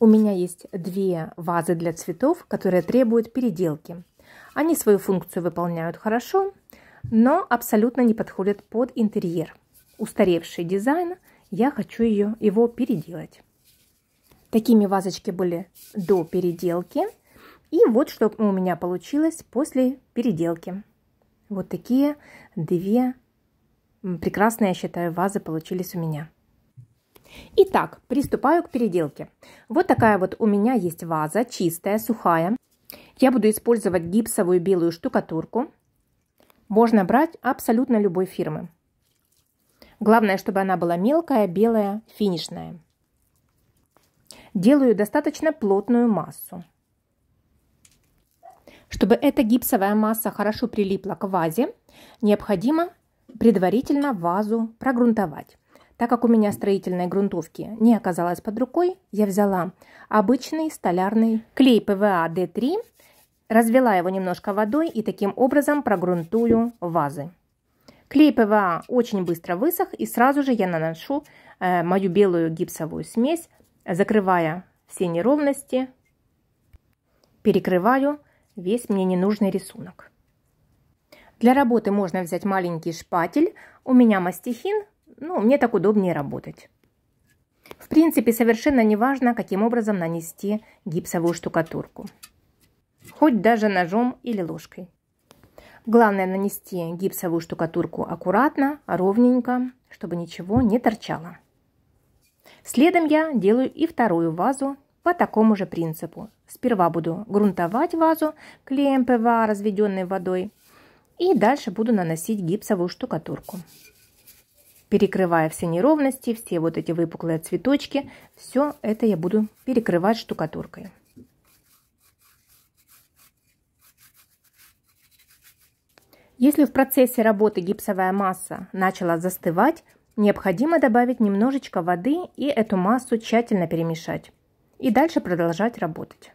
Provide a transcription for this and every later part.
У меня есть две вазы для цветов, которые требуют переделки. Они свою функцию выполняют хорошо, но абсолютно не подходят под интерьер. Устаревший дизайн, я хочу ее, его переделать. Такими вазочки были до переделки. И вот что у меня получилось после переделки. Вот такие две прекрасные, я считаю, вазы получились у меня. Итак, приступаю к переделке. Вот такая вот у меня есть ваза, чистая, сухая. Я буду использовать гипсовую белую штукатурку. Можно брать абсолютно любой фирмы. Главное, чтобы она была мелкая, белая, финишная. Делаю достаточно плотную массу. Чтобы эта гипсовая масса хорошо прилипла к вазе, необходимо предварительно вазу прогрунтовать. Так как у меня строительной грунтовки не оказалось под рукой, я взяла обычный столярный клей ПВА D3, развела его немножко водой и таким образом прогрунтую вазы. Клей ПВА очень быстро высох и сразу же я наношу э, мою белую гипсовую смесь, закрывая все неровности, перекрываю весь мне ненужный рисунок. Для работы можно взять маленький шпатель. У меня мастихин ну, мне так удобнее работать. В принципе, совершенно не важно, каким образом нанести гипсовую штукатурку. Хоть даже ножом или ложкой. Главное нанести гипсовую штукатурку аккуратно, ровненько, чтобы ничего не торчало. Следом я делаю и вторую вазу по такому же принципу. Сперва буду грунтовать вазу клеем ПВА, разведенной водой, и дальше буду наносить гипсовую штукатурку перекрывая все неровности, все вот эти выпуклые цветочки, все это я буду перекрывать штукатуркой. Если в процессе работы гипсовая масса начала застывать, необходимо добавить немножечко воды и эту массу тщательно перемешать. И дальше продолжать работать.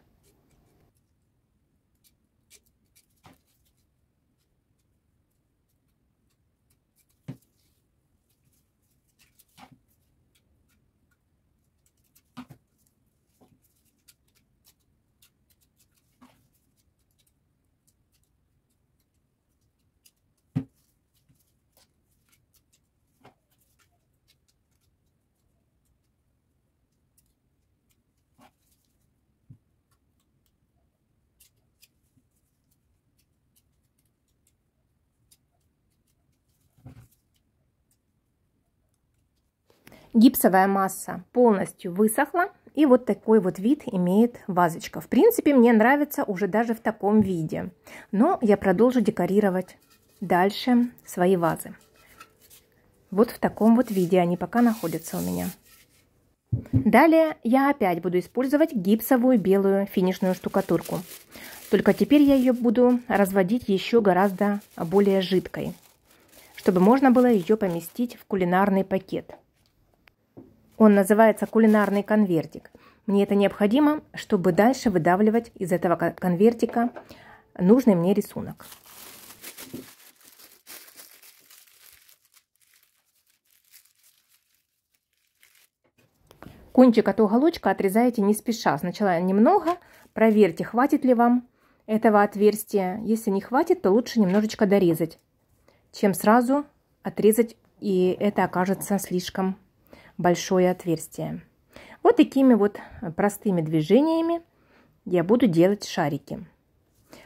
Гипсовая масса полностью высохла, и вот такой вот вид имеет вазочка. В принципе, мне нравится уже даже в таком виде. Но я продолжу декорировать дальше свои вазы. Вот в таком вот виде они пока находятся у меня. Далее я опять буду использовать гипсовую белую финишную штукатурку. Только теперь я ее буду разводить еще гораздо более жидкой, чтобы можно было ее поместить в кулинарный пакет. Он называется кулинарный конвертик. Мне это необходимо, чтобы дальше выдавливать из этого конвертика нужный мне рисунок. Кончик от уголочка отрезаете не спеша. Сначала немного, проверьте, хватит ли вам этого отверстия. Если не хватит, то лучше немножечко дорезать, чем сразу отрезать, и это окажется слишком большое отверстие. Вот такими вот э, простыми движениями я буду делать шарики.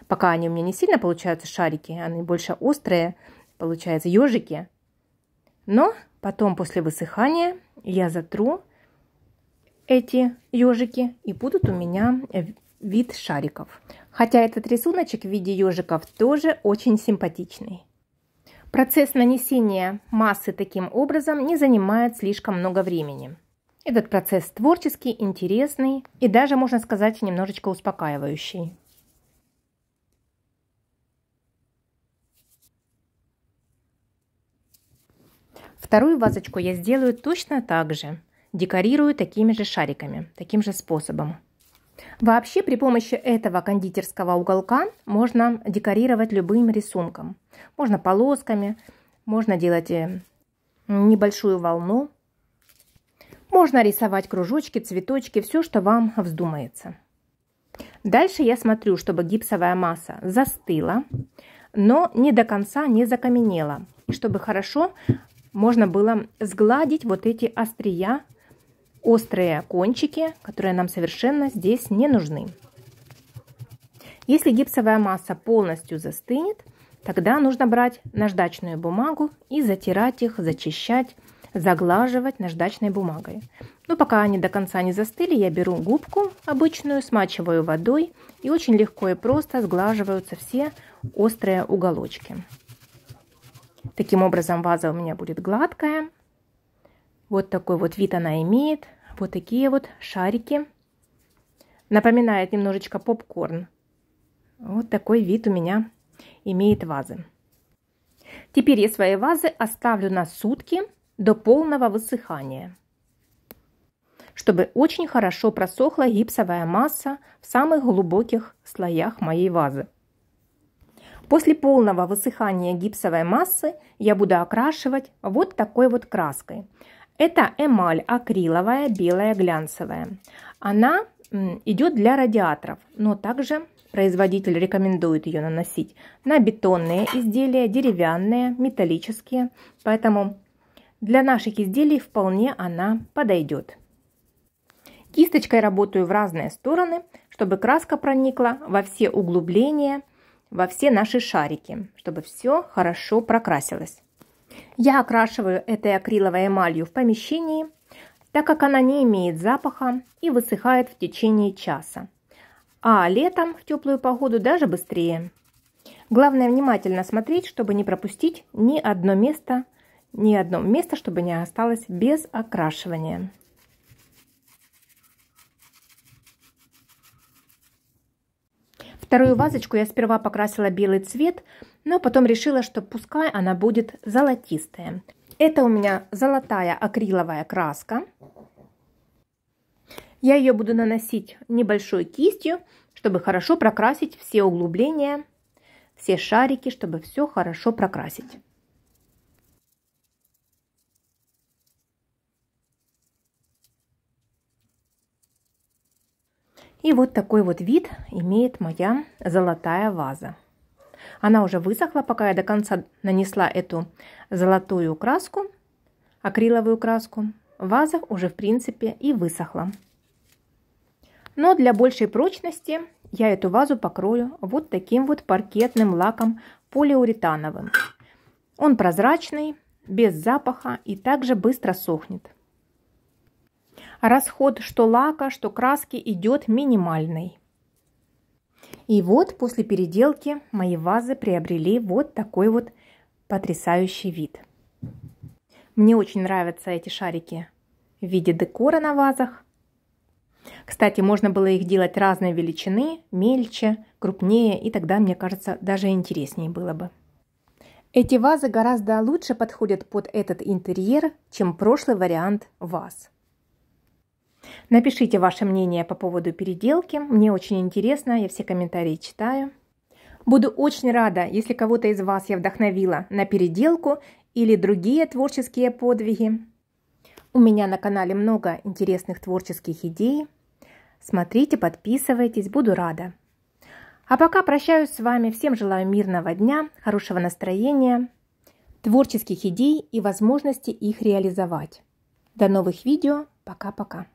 Пока они у меня не сильно получаются шарики, они больше острые, получаются ежики. Но потом после высыхания я затру эти ежики и будут у меня э, вид шариков. Хотя этот рисуночек в виде ежиков тоже очень симпатичный. Процесс нанесения массы таким образом не занимает слишком много времени. Этот процесс творческий, интересный и даже, можно сказать, немножечко успокаивающий. Вторую вазочку я сделаю точно так же. Декорирую такими же шариками, таким же способом. Вообще при помощи этого кондитерского уголка можно декорировать любым рисунком. Можно полосками, можно делать э, небольшую волну, можно рисовать кружочки, цветочки, все, что вам вздумается. Дальше я смотрю, чтобы гипсовая масса застыла, но не до конца не закаменела, чтобы хорошо можно было сгладить вот эти острия острые кончики, которые нам совершенно здесь не нужны. Если гипсовая масса полностью застынет, тогда нужно брать наждачную бумагу и затирать их, зачищать, заглаживать наждачной бумагой. Но пока они до конца не застыли, я беру губку обычную, смачиваю водой и очень легко и просто сглаживаются все острые уголочки. Таким образом ваза у меня будет гладкая, вот такой вот вид она имеет. Вот такие вот шарики. Напоминает немножечко попкорн. Вот такой вид у меня имеет вазы. Теперь я свои вазы оставлю на сутки до полного высыхания, чтобы очень хорошо просохла гипсовая масса в самых глубоких слоях моей вазы. После полного высыхания гипсовой массы я буду окрашивать вот такой вот краской. Это эмаль акриловая, белая, глянцевая. Она идет для радиаторов, но также производитель рекомендует ее наносить на бетонные изделия, деревянные, металлические. Поэтому для наших изделий вполне она подойдет. Кисточкой работаю в разные стороны, чтобы краска проникла во все углубления, во все наши шарики, чтобы все хорошо прокрасилось. Я окрашиваю этой акриловой эмалью в помещении, так как она не имеет запаха и высыхает в течение часа. А летом в теплую погоду даже быстрее. Главное внимательно смотреть, чтобы не пропустить ни одно место, ни одно место, чтобы не осталось без окрашивания. Вторую вазочку я сперва покрасила белый цвет, но потом решила, что пускай она будет золотистая. Это у меня золотая акриловая краска. Я ее буду наносить небольшой кистью, чтобы хорошо прокрасить все углубления, все шарики, чтобы все хорошо прокрасить. И вот такой вот вид имеет моя золотая ваза. Она уже высохла, пока я до конца нанесла эту золотую краску, акриловую краску. Ваза уже в принципе и высохла. Но для большей прочности я эту вазу покрою вот таким вот паркетным лаком полиуретановым. Он прозрачный, без запаха и также быстро сохнет. Расход что лака, что краски идет минимальный. И вот после переделки мои вазы приобрели вот такой вот потрясающий вид. Мне очень нравятся эти шарики в виде декора на вазах. Кстати, можно было их делать разной величины, мельче, крупнее, и тогда, мне кажется, даже интереснее было бы. Эти вазы гораздо лучше подходят под этот интерьер, чем прошлый вариант ваз. Напишите ваше мнение по поводу переделки. Мне очень интересно, я все комментарии читаю. Буду очень рада, если кого-то из вас я вдохновила на переделку или другие творческие подвиги. У меня на канале много интересных творческих идей. Смотрите, подписывайтесь, буду рада. А пока прощаюсь с вами, всем желаю мирного дня, хорошего настроения, творческих идей и возможности их реализовать. До новых видео, пока-пока.